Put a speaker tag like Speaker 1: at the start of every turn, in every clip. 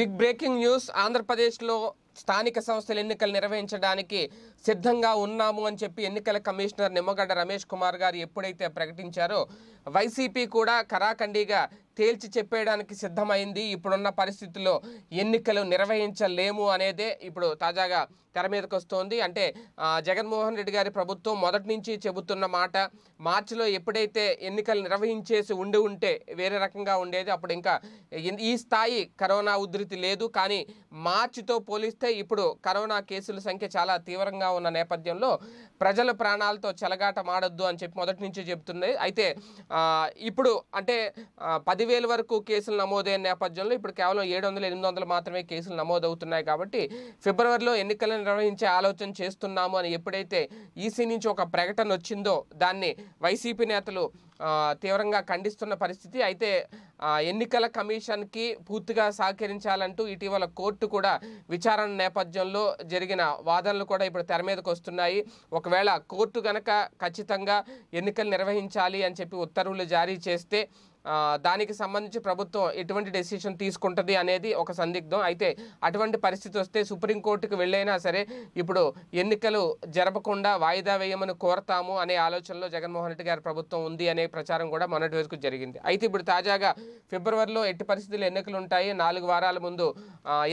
Speaker 1: big breaking news ఆంధ్రప్రదేశ్లో స్థానిక సంస్థల ఎన్నికలు నిర్వహించడానికి సిద్ధంగా ఉన్నాము అని చెప్పి ఎన్నికల కమిషనర్ నిమ్మగడ్డ రమేష్ కుమార్ గారు ఎప్పుడైతే ప్రకటించారో వైసీపీ కూడా కరాఖండిగా తేల్చి చెప్పేయడానికి సిద్ధమైంది ఇప్పుడున్న పరిస్థితుల్లో ఎన్నికలు నిర్వహించలేము అనేదే ఇప్పుడు తాజాగా తెర మీదకి వస్తోంది అంటే జగన్మోహన్ రెడ్డి గారి ప్రభుత్వం మొదటి నుంచి చెబుతున్న మాట మార్చిలో ఎప్పుడైతే ఎన్నికలు నిర్వహించేసి ఉండి ఉంటే వేరే రకంగా ఉండేది అప్పుడు ఇంకా ఈ స్థాయి కరోనా ఉధృతి లేదు కానీ మార్చితో పోలిస్తే ఇప్పుడు కరోనా కేసుల సంఖ్య చాలా తీవ్రంగా ఉన్న నేపథ్యంలో ప్రజల ప్రాణాలతో చెలగాట మాడద్దు అని చెప్పి మొదటి నుంచి చెబుతుంది అయితే ఇప్పుడు అంటే పది వేల వరకు కేసులు నమోదైన నేపథ్యంలో ఇప్పుడు కేవలం ఏడు వందల ఎనిమిది వందలు మాత్రమే కేసులు నమోదవుతున్నాయి కాబట్టి ఫిబ్రవరిలో ఎన్నికలను నిర్వహించే ఆలోచన చేస్తున్నాము అని ఎప్పుడైతే ఈసీ నుంచి ఒక ప్రకటన వచ్చిందో దాన్ని వైసీపీ నేతలు తీవ్రంగా ఖండిస్తున్న పరిస్థితి అయితే ఎన్నికల కమిషన్కి పూర్తిగా సహకరించాలంటూ ఇటీవల కోర్టు కూడా విచారణ నేపథ్యంలో జరిగిన వాదనలు కూడా ఇప్పుడు తెర మీదకు వస్తున్నాయి ఒకవేళ కోర్టు గనక ఖచ్చితంగా ఎన్నికలు నిర్వహించాలి అని చెప్పి ఉత్తర్వులు జారీ చేస్తే దానికి సంబంధించి ప్రభుత్వం ఎటువంటి డెసిషన్ తీసుకుంటుంది అనేది ఒక సందిగ్ధం అయితే అటువంటి పరిస్థితి వస్తే సుప్రీంకోర్టుకు వెళ్ళైనా సరే ఇప్పుడు ఎన్నికలు జరపకుండా వాయిదా వేయమని కోరతాము అనే ఆలోచనలో జగన్మోహన్ రెడ్డి గారి ప్రభుత్వం ఉంది అనే ప్రచారం కూడా మొన్నటి వరకు జరిగింది అయితే ఇప్పుడు తాజాగా ఫిబ్రవరిలో ఎట్టి పరిస్థితులు ఎన్నికలు ఉంటాయి నాలుగు వారాల ముందు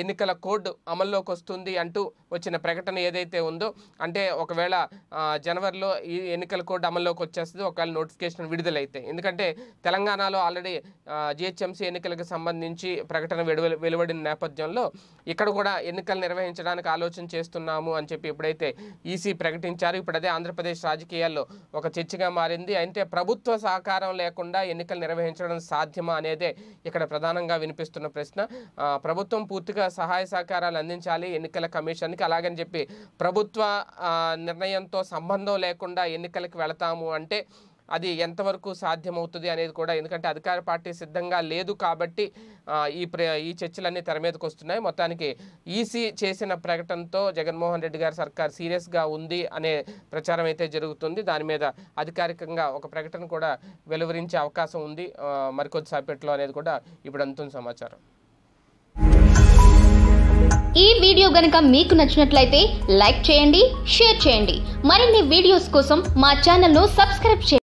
Speaker 1: ఎన్నికల కోడ్ అమల్లోకి వస్తుంది అంటూ వచ్చిన ప్రకటన ఏదైతే ఉందో అంటే ఒకవేళ జనవరిలో ఈ ఎన్నికల కోడ్ అమల్లోకి వచ్చేస్తుంది ఒకవేళ నోటిఫికేషన్ విడుదలైతే ఎందుకంటే తెలంగాణలో తెలంగాణలో ఆల్రెడీ జిహెచ్ఎంసీ ఎన్నికలకు సంబంధించి ప్రకటన వెలువడిన నేపథ్యంలో ఇక్కడ కూడా ఎన్నికలు నిర్వహించడానికి ఆలోచన చేస్తున్నాము అని చెప్పి ఎప్పుడైతే ఈసీ ప్రకటించారు ఇప్పుడు అదే ఆంధ్రప్రదేశ్ రాజకీయాల్లో ఒక చర్చగా మారింది అయితే ప్రభుత్వ సహకారం లేకుండా ఎన్నికలు నిర్వహించడం సాధ్యమా అనేదే ఇక్కడ ప్రధానంగా వినిపిస్తున్న ప్రశ్న ప్రభుత్వం పూర్తిగా సహాయ సహకారాలు అందించాలి ఎన్నికల కమిషన్కి అలాగని చెప్పి ప్రభుత్వ నిర్ణయంతో సంబంధం లేకుండా ఎన్నికలకు వెళతాము అంటే అది ఎంతవరకు సాధ్యమవుతుంది అనేది కూడా ఎందుకంటే అధికార పార్టీ సిద్ధంగా లేదు కాబట్టి ఈ ఈ చర్చలన్నీ తెర మీదకు వస్తున్నాయి మొత్తానికి ఈసీ చేసిన ప్రకటనతో జగన్మోహన్ రెడ్డి గారి సర్కార్ సీరియస్గా ఉంది అనే ప్రచారం అయితే జరుగుతుంది దాని మీద అధికారికంగా ఒక ప్రకటన కూడా వెలువరించే అవకాశం ఉంది మరికొద్ది సాపేట్లో అనేది కూడా ఇప్పుడు అందుతున్న సమాచారం ఈ వీడియో గనుక మీకు నచ్చినట్లయితే లైక్ చేయండి షేర్ చేయండి మరిన్ని వీడియోస్ కోసం మా ఛానల్ను సబ్స్క్రైబ్ చేయండి